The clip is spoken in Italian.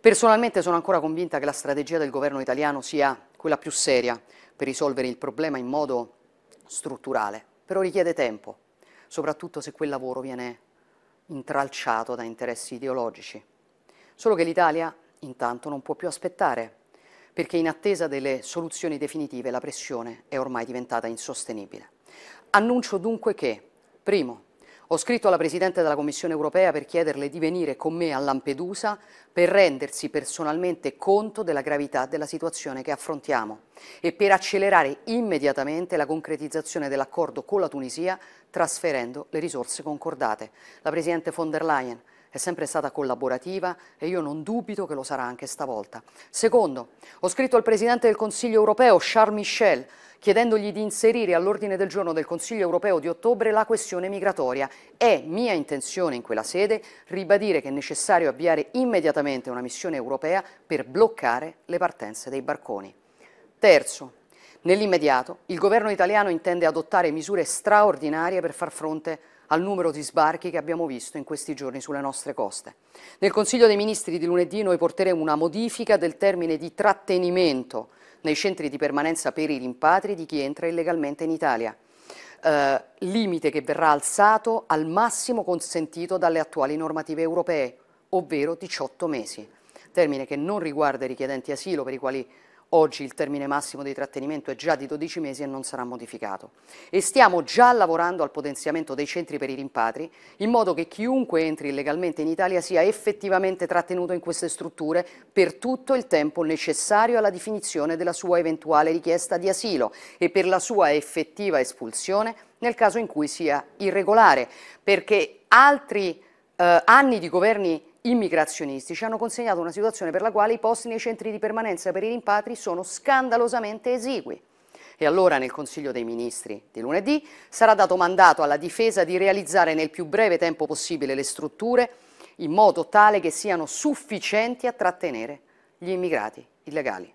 Personalmente sono ancora convinta che la strategia del governo italiano sia quella più seria per risolvere il problema in modo strutturale, però richiede tempo, soprattutto se quel lavoro viene intralciato da interessi ideologici. Solo che l'Italia intanto non può più aspettare, perché in attesa delle soluzioni definitive la pressione è ormai diventata insostenibile. Annuncio dunque che, primo, ho scritto alla Presidente della Commissione europea per chiederle di venire con me a Lampedusa per rendersi personalmente conto della gravità della situazione che affrontiamo e per accelerare immediatamente la concretizzazione dell'accordo con la Tunisia trasferendo le risorse concordate. La Presidente von der Leyen è sempre stata collaborativa e io non dubito che lo sarà anche stavolta. Secondo, ho scritto al Presidente del Consiglio europeo, Charles Michel, chiedendogli di inserire all'ordine del giorno del Consiglio europeo di ottobre la questione migratoria. È mia intenzione in quella sede ribadire che è necessario avviare immediatamente una missione europea per bloccare le partenze dei barconi. Terzo, nell'immediato il governo italiano intende adottare misure straordinarie per far fronte al numero di sbarchi che abbiamo visto in questi giorni sulle nostre coste. Nel Consiglio dei Ministri di lunedì noi porteremo una modifica del termine di trattenimento nei centri di permanenza per i rimpatri di chi entra illegalmente in Italia. Eh, limite che verrà alzato al massimo consentito dalle attuali normative europee, ovvero 18 mesi, termine che non riguarda i richiedenti asilo per i quali Oggi il termine massimo di trattenimento è già di 12 mesi e non sarà modificato. E stiamo già lavorando al potenziamento dei centri per i rimpatri, in modo che chiunque entri illegalmente in Italia sia effettivamente trattenuto in queste strutture per tutto il tempo necessario alla definizione della sua eventuale richiesta di asilo e per la sua effettiva espulsione nel caso in cui sia irregolare, perché altri eh, anni di governi immigrazionisti ci hanno consegnato una situazione per la quale i posti nei centri di permanenza per i rimpatri sono scandalosamente esigui. E allora nel Consiglio dei Ministri di lunedì sarà dato mandato alla difesa di realizzare nel più breve tempo possibile le strutture in modo tale che siano sufficienti a trattenere gli immigrati illegali.